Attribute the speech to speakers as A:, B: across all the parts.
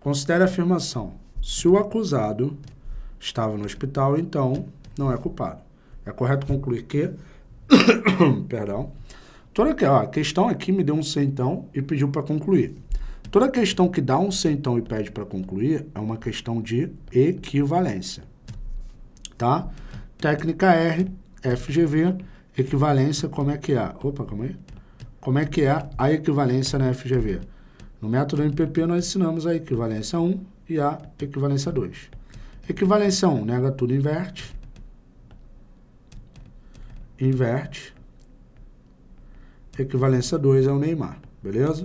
A: Considere a afirmação. Se o acusado estava no hospital, então não é culpado. É correto concluir que. Perdão. Toda que, ó, a questão aqui me deu um centão e pediu para concluir. Toda questão que dá um centão e pede para concluir é uma questão de equivalência. Tá? Técnica R, FGV, equivalência, como é que é? Opa, calma aí. Como é que é a equivalência na FGV? No método MPP, nós ensinamos a equivalência 1 e a equivalência 2. Equivalência 1, nega tudo, inverte. Inverte. Equivalência 2 é o Neymar, beleza?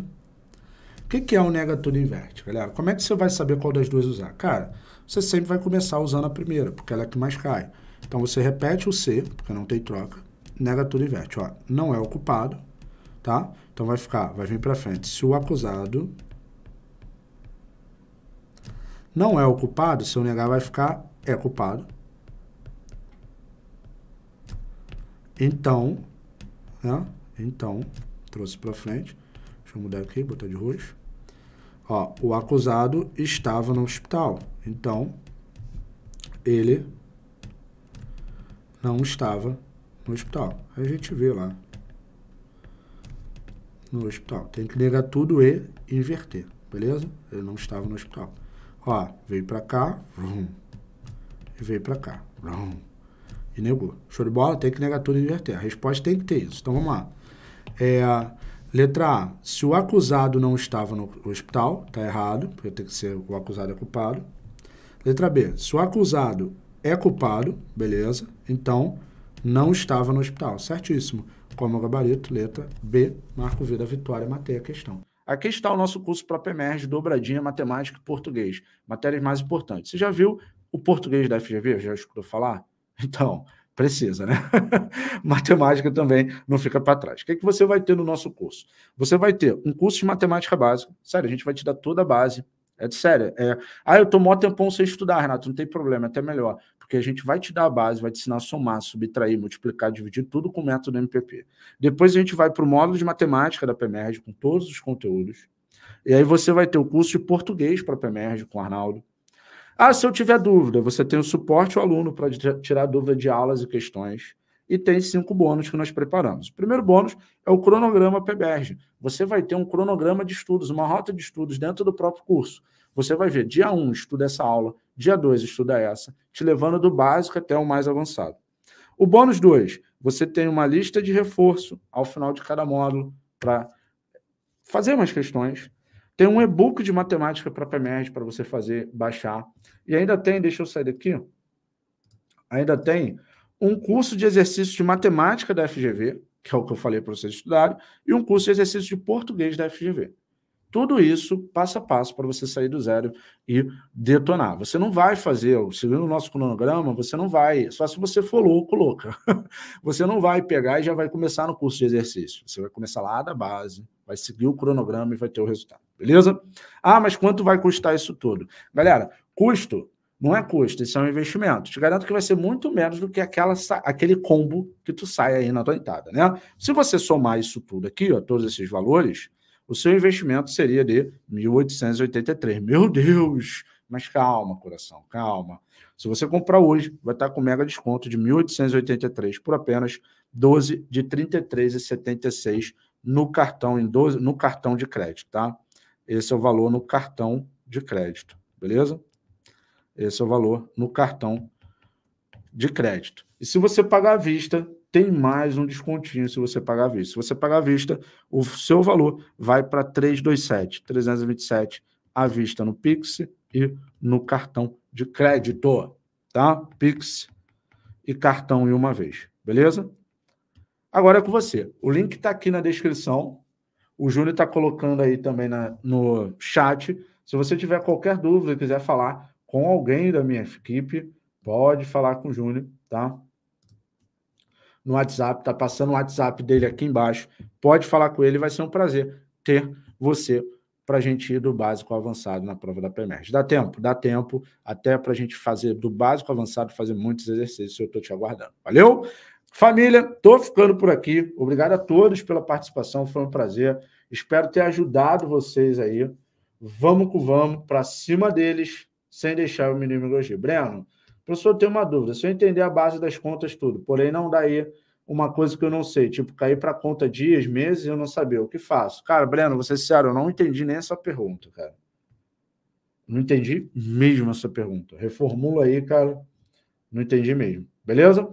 A: O que, que é o nega tudo, inverte, galera? Como é que você vai saber qual das duas usar? Cara, você sempre vai começar usando a primeira, porque ela é que mais cai. Então, você repete o C, porque não tem troca, nega tudo, inverte. Ó, não é ocupado, tá? Então vai ficar, vai vir para frente. Se o acusado não é o culpado, se eu negar vai ficar é culpado. Então, né? Então, trouxe para frente. Deixa eu mudar aqui, botar de roxo. Ó, o acusado estava no hospital. Então, ele não estava no hospital. A gente vê lá, no hospital. Tem que negar tudo e inverter, beleza? Ele não estava no hospital. Ó, veio para cá, vrum, e veio para cá, vrum, e negou. Show de bola? Tem que negar tudo e inverter. A resposta tem que ter isso. Então, vamos lá. É, letra A. Se o acusado não estava no hospital, tá errado, porque tem que ser o acusado é culpado. Letra B. Se o acusado é culpado, beleza, então não estava no hospital. Certíssimo. Como é o gabarito, letra B, Marco Vida Vitória, matei a questão. Aqui está o nosso curso para PMERG, dobradinha, matemática e português, matérias mais importantes. Você já viu o português da FGV? Já escutou falar? Então, precisa, né? matemática também não fica para trás. O que, é que você vai ter no nosso curso? Você vai ter um curso de matemática básica, sério, a gente vai te dar toda a base, é de sério. É, ah, eu tô mó tempão sem estudar, Renato, não tem problema, é até melhor. Porque a gente vai te dar a base, vai te ensinar a somar, subtrair, multiplicar, dividir, tudo com o método MPP. Depois a gente vai para o módulo de matemática da PEMERG, com todos os conteúdos. E aí você vai ter o curso de português para a PEMERG, com o Arnaldo. Ah, se eu tiver dúvida, você tem o suporte ao aluno para tirar dúvida de aulas e questões e tem cinco bônus que nós preparamos. O primeiro bônus é o cronograma PBERG. Você vai ter um cronograma de estudos, uma rota de estudos dentro do próprio curso. Você vai ver, dia 1, um, estuda essa aula, dia 2, estuda essa, te levando do básico até o mais avançado. O bônus 2, você tem uma lista de reforço ao final de cada módulo para fazer mais questões. Tem um e-book de matemática para PEMERG para você fazer, baixar. E ainda tem, deixa eu sair daqui, ainda tem um curso de exercício de matemática da FGV, que é o que eu falei para vocês estudarem, e um curso de exercício de português da FGV. Tudo isso passo a passo para você sair do zero e detonar. Você não vai fazer, seguindo o nosso cronograma, você não vai, só se você for louco, louca. Você não vai pegar e já vai começar no curso de exercício. Você vai começar lá da base, vai seguir o cronograma e vai ter o resultado. Beleza? Ah, mas quanto vai custar isso tudo? Galera, custo não é hum. custo, isso é um investimento. Te garanto que vai ser muito menos do que aquela, aquele combo que tu sai aí na tua entrada, né? Se você somar isso tudo aqui, ó, todos esses valores, o seu investimento seria de 1.883. Meu Deus! Mas calma, coração, calma. Se você comprar hoje, vai estar com mega desconto de 1.883 por apenas 12 de 33,76 no cartão em 12, no cartão de crédito, tá? Esse é o valor no cartão de crédito, beleza? Esse é o valor no cartão de crédito. E se você pagar à vista, tem mais um descontinho se você pagar à vista. Se você pagar à vista, o seu valor vai para 327, 327 à vista no Pix e no cartão de crédito, tá? Pix e cartão em uma vez, beleza? Agora é com você. O link está aqui na descrição. O Júnior está colocando aí também na, no chat. Se você tiver qualquer dúvida, quiser falar, com alguém da minha equipe, pode falar com o Júnior, tá? No WhatsApp, tá passando o WhatsApp dele aqui embaixo. Pode falar com ele, vai ser um prazer ter você para a gente ir do básico ao avançado na prova da PEMERGE. Dá tempo, dá tempo, até para a gente fazer do básico ao avançado, fazer muitos exercícios, eu estou te aguardando. Valeu? Família, estou ficando por aqui. Obrigado a todos pela participação, foi um prazer. Espero ter ajudado vocês aí. Vamos com vamos, para cima deles sem deixar o menino elogio. Breno, professor, tem uma dúvida. Se eu entender a base das contas, tudo, porém não daí uma coisa que eu não sei, tipo, cair para conta dias, meses, eu não saber o que faço. Cara, Breno, você sincero, eu não entendi nem essa pergunta, cara. Não entendi mesmo essa pergunta. Reformula aí, cara. Não entendi mesmo. Beleza?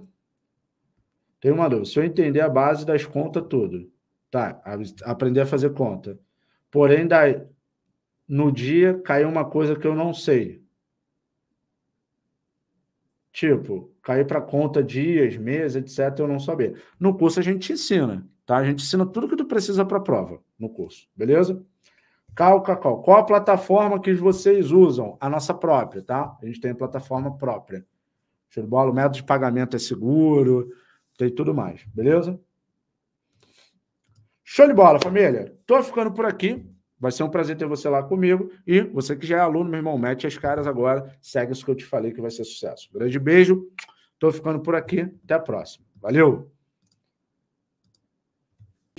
A: Tem uma dúvida. Se eu entender a base das contas tudo, tá? Aprender a fazer conta. Porém, daí, no dia caiu uma coisa que eu não sei. Tipo, cair para conta dias, meses, etc, eu não saber. No curso a gente ensina, tá? A gente ensina tudo que tu precisa para a prova no curso, beleza? Cal, Cacau, qual a plataforma que vocês usam? A nossa própria, tá? A gente tem a plataforma própria. Show de bola, o método de pagamento é seguro, tem tudo mais, beleza? Show de bola, família. Tô ficando por aqui. Vai ser um prazer ter você lá comigo. E você que já é aluno, meu irmão, mete as caras agora. Segue isso que eu te falei que vai ser sucesso. Grande beijo. Estou ficando por aqui. Até a próxima. Valeu!